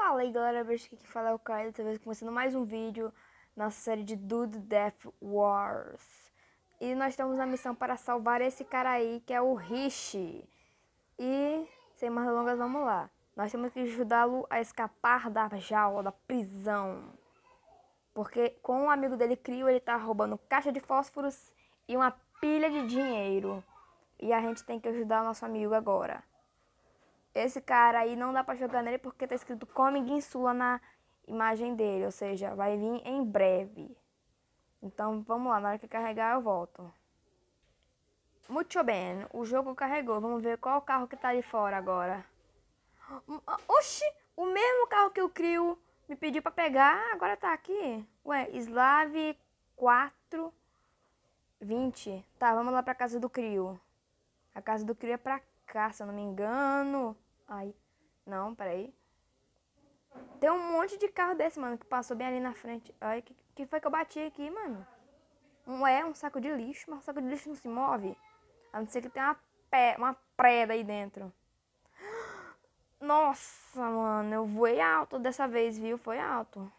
Fala aí galera, vejo que aqui fala é o Caio, talvez começando mais um vídeo nossa série de Dude Death Wars. E nós estamos na missão para salvar esse cara aí que é o Rishi. E sem mais delongas, vamos lá. Nós temos que ajudá-lo a escapar da jaula, da prisão. Porque com o um amigo dele criou ele tá roubando caixa de fósforos e uma pilha de dinheiro. E a gente tem que ajudar o nosso amigo agora esse cara aí não dá pra jogar nele porque tá escrito Coming in na imagem dele, ou seja, vai vir em breve. Então vamos lá, na hora que carregar eu volto. Muito bem, o jogo carregou. Vamos ver qual carro que tá ali fora agora. Oxi, o mesmo carro que o crio me pediu pra pegar, agora tá aqui. Ué, Slav 420. Tá, vamos lá pra casa do Crio. A casa do Crio é pra cá, se eu não me engano. Aí, não, peraí. Tem um monte de carro desse, mano, que passou bem ali na frente. Ai, que, que foi que eu bati aqui, mano? Um, é um saco de lixo, mas o saco de lixo não se move. A não ser que tenha uma, pé, uma preda aí dentro. Nossa, mano, eu voei alto dessa vez, viu? Foi alto.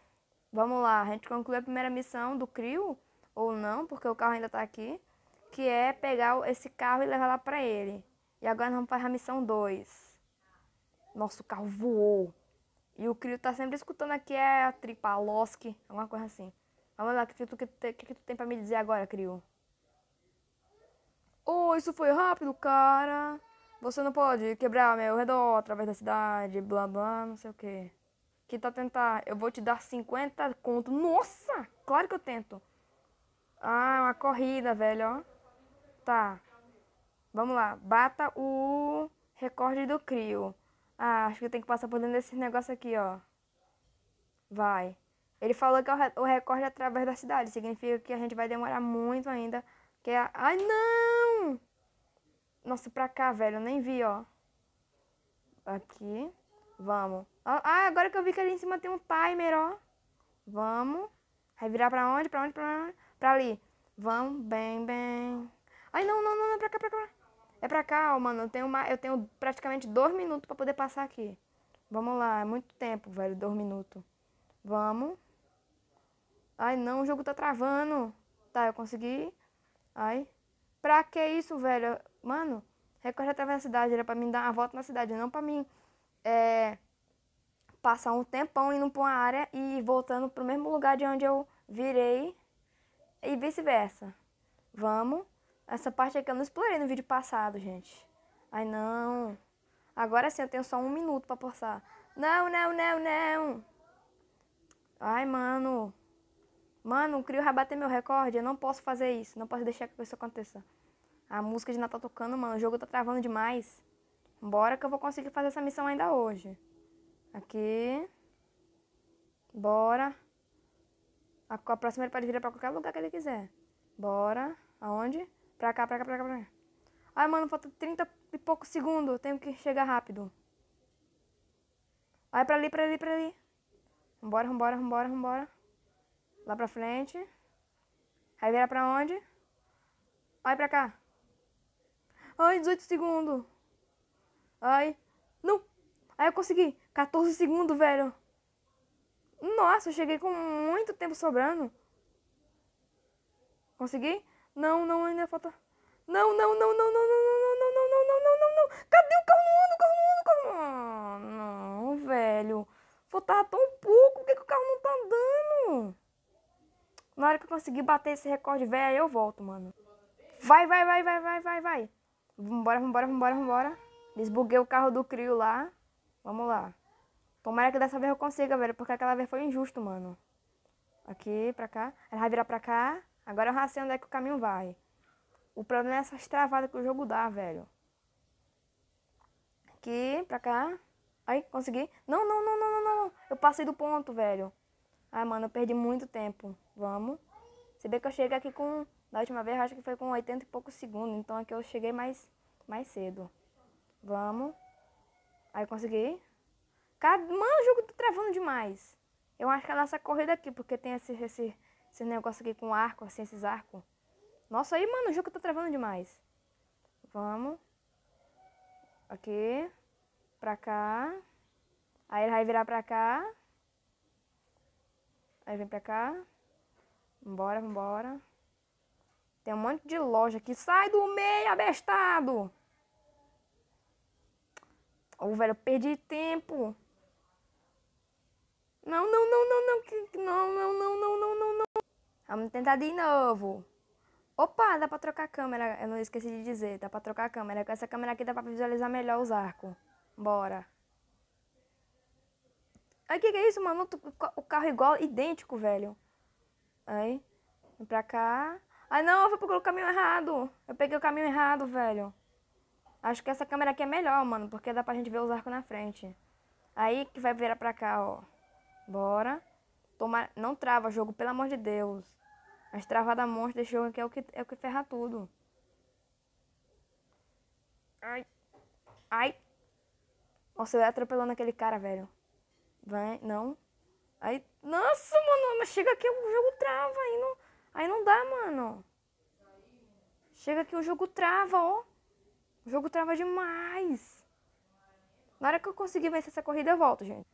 Vamos lá, a gente conclui a primeira missão do CRIO, ou não, porque o carro ainda tá aqui, que é pegar esse carro e levar lá pra ele. E agora nós vamos para a missão 2. Nosso carro voou. E o Crio tá sempre escutando aqui é a tripa, a Losque, alguma coisa assim. Vamos lá, o que, tu, que, que, que, tu tem pra me dizer agora, Crio? Oh, isso foi rápido, cara. Você não pode quebrar meu redor através da cidade, blá blá, não sei o que. Que tá tentar, eu vou te dar 50 conto. Nossa, claro que eu tento. Ah, uma corrida, velho, ó. Tá. Vamos lá, bata o recorde do crio. Ah, acho que tem que passar por dentro desse negócio aqui, ó. Vai. Ele falou que é o recorde através da cidade. Significa que a gente vai demorar muito ainda. Que é Ai, não! Nossa, pra cá, velho. Eu nem vi, ó. Aqui. Vamos. Ah, ah, agora que eu vi que ali em cima tem um timer, ó. Vamos. Vai virar pra onde? Pra onde? Pra, onde? pra ali. Vamos. Bem, bem. Ai, não, não, não. não. É pra cá, pra cá. Pra cá. É pra cá, mano. Eu tenho, uma, eu tenho praticamente dois minutos pra poder passar aqui. Vamos lá, é muito tempo, velho. Dois minutos. Vamos. Ai, não, o jogo tá travando. Tá, eu consegui. Ai. Pra que isso, velho? Mano, recorre através da cidade. Era pra mim dar uma volta na cidade, não pra mim. É, passar um tempão indo pra uma área e voltando pro mesmo lugar de onde eu virei e vice-versa. Vamos. Essa parte aqui eu não explorei no vídeo passado, gente. Ai, não. Agora sim, eu tenho só um minuto pra passar. Não, não, não, não. Ai, mano. Mano, o Crio vai bater meu recorde. Eu não posso fazer isso. Não posso deixar que isso aconteça. A música de Natal tá tocando, mano. O jogo tá travando demais. Bora que eu vou conseguir fazer essa missão ainda hoje. Aqui. Bora. A, próxima ele pode virar pra qualquer lugar que ele quiser. Bora. Aonde? Pra cá, pra cá, pra cá, pra cá. Ai, mano, falta 30 e poucos segundos. Tenho que chegar rápido. Vai pra ali, pra ali, pra ali. Vambora, vambora, vambora, vambora. Lá pra frente. Aí vira pra onde? ai pra cá. Ai, 18 segundos. Ai. Não. Aí eu consegui. 14 segundos, velho. Nossa, eu cheguei com muito tempo sobrando. Consegui? Não, não, ainda falta. Não, não, não, não, não, não, não, não, não, não, não, não, não, não. Cadê o carro no ano? O carro no ano, o carro no Não, velho. Faltava tão pouco. Por que, o carro não tá andando? Na hora que eu conseguir bater esse recorde, velho, eu volto, mano. Vai, vai, vai, vai, vai, vai, vai. Vambora, vambora, vambora, vambora. Desbuguei o carro do Crio lá. Vamos lá. Tomara que dessa vez eu consiga, velho, porque aquela vez foi injusto, mano. Aqui, pra cá. Ela vai virar pra cá. Agora eu já sei onde é que o caminho vai. O problema é essas travadas que o jogo dá, velho. Aqui, pra cá. Aí, consegui. Não, não, não, não, não, não. Eu passei do ponto, velho. Ai, mano, eu perdi muito tempo. Vamos. Se bem que eu cheguei aqui com... Da última vez, acho que foi com 80 e poucos segundos. Então aqui eu cheguei mais, mais cedo. Vamos. Aí consegui. mano, o jogo tá travando demais. Eu acho que é nessa corrida aqui, porque tem esse, esse, esse negócio aqui com arco, assim, esses arcos. Nossa, aí, mano, o jogo tá travando demais. Vamos. Aqui. Pra cá. Aí ele vai virar pra cá. Aí vem pra cá. Vambora, vambora. Tem um monte de loja aqui. Sai do meio, abestado! Ô, oh, velho, eu perdi tempo. Vamos tentar de novo. Opa, dá pra trocar a câmera. Eu não esqueci de dizer, dá pra trocar a câmera. Com essa câmera aqui dá pra visualizar melhor os arcos. Bora. Ai, que que é isso, mano? O carro igual, idêntico, velho. Aí, vem pra cá. Ai, não, eu fui o caminho errado. Eu peguei o caminho errado, velho. Acho que essa câmera aqui é melhor, mano, porque dá pra gente ver os arcos na frente. Aí que vai virar pra cá, ó. Bora. Tomara... Não trava jogo, pelo amor de Deus. As travadas monstras desse jogo aqui é o que, é o que ferra tudo. Ai. Ai. Nossa, eu ia atropelando aquele cara, velho. Vai, não. Aí, nossa, mano, mas chega aqui o jogo trava, aí não, aí não dá, mano. Chega aqui o jogo trava, ó. O jogo trava demais. Na hora que eu conseguir vencer essa corrida, eu volto, gente.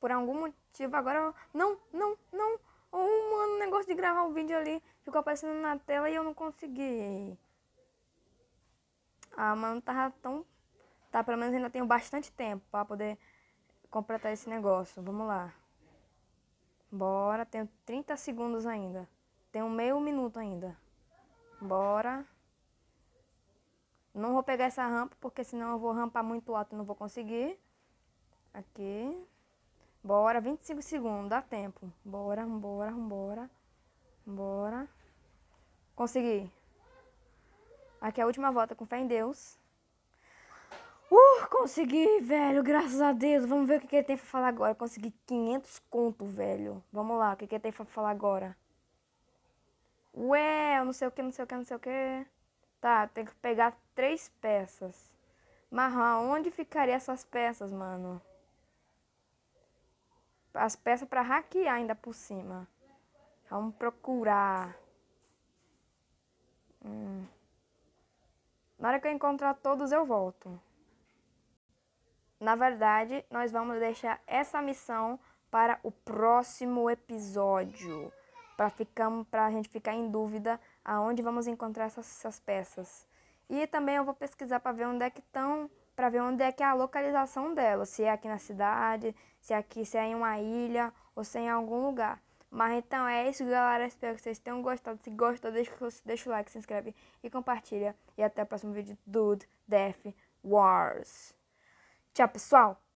Por algum motivo, agora... Eu... Não, não, não um negócio de gravar o um vídeo ali ficou aparecendo na tela e eu não consegui. Ah, mano, tava tão. Tá, pelo menos ainda tenho bastante tempo pra poder completar esse negócio. Vamos lá. Bora, tenho 30 segundos ainda. Tenho meio minuto ainda. Bora. Não vou pegar essa rampa, porque senão eu vou rampar muito alto e não vou conseguir. Aqui. Bora, 25 segundos, dá tempo. Bora, bora, bora. Bora. Consegui. Aqui é a última volta com fé em Deus. Uh, consegui, velho, graças a Deus. Vamos ver o que, que ele tem pra falar agora. Consegui 500 conto, velho. Vamos lá, o que, que ele tem pra falar agora? Ué, eu não sei o que, não sei o que, não sei o que. Tá, tem que pegar três peças. Marra, onde ficariam essas peças, mano? as peças para hackear ainda por cima. Vamos procurar. Hum. Na hora que eu encontrar todos, eu volto. Na verdade, nós vamos deixar essa missão para o próximo episódio. Para a gente ficar em dúvida aonde vamos encontrar essas, essas peças. E também eu vou pesquisar para ver onde é que estão para ver onde é que é a localização dela, se é aqui na cidade, se é aqui, se é em uma ilha ou se é em algum lugar. Mas então é isso, galera. Espero que vocês tenham gostado. Se gostou, deixa, deixa o like, se inscreve e compartilha. E até o próximo vídeo do Death Wars. Tchau, pessoal!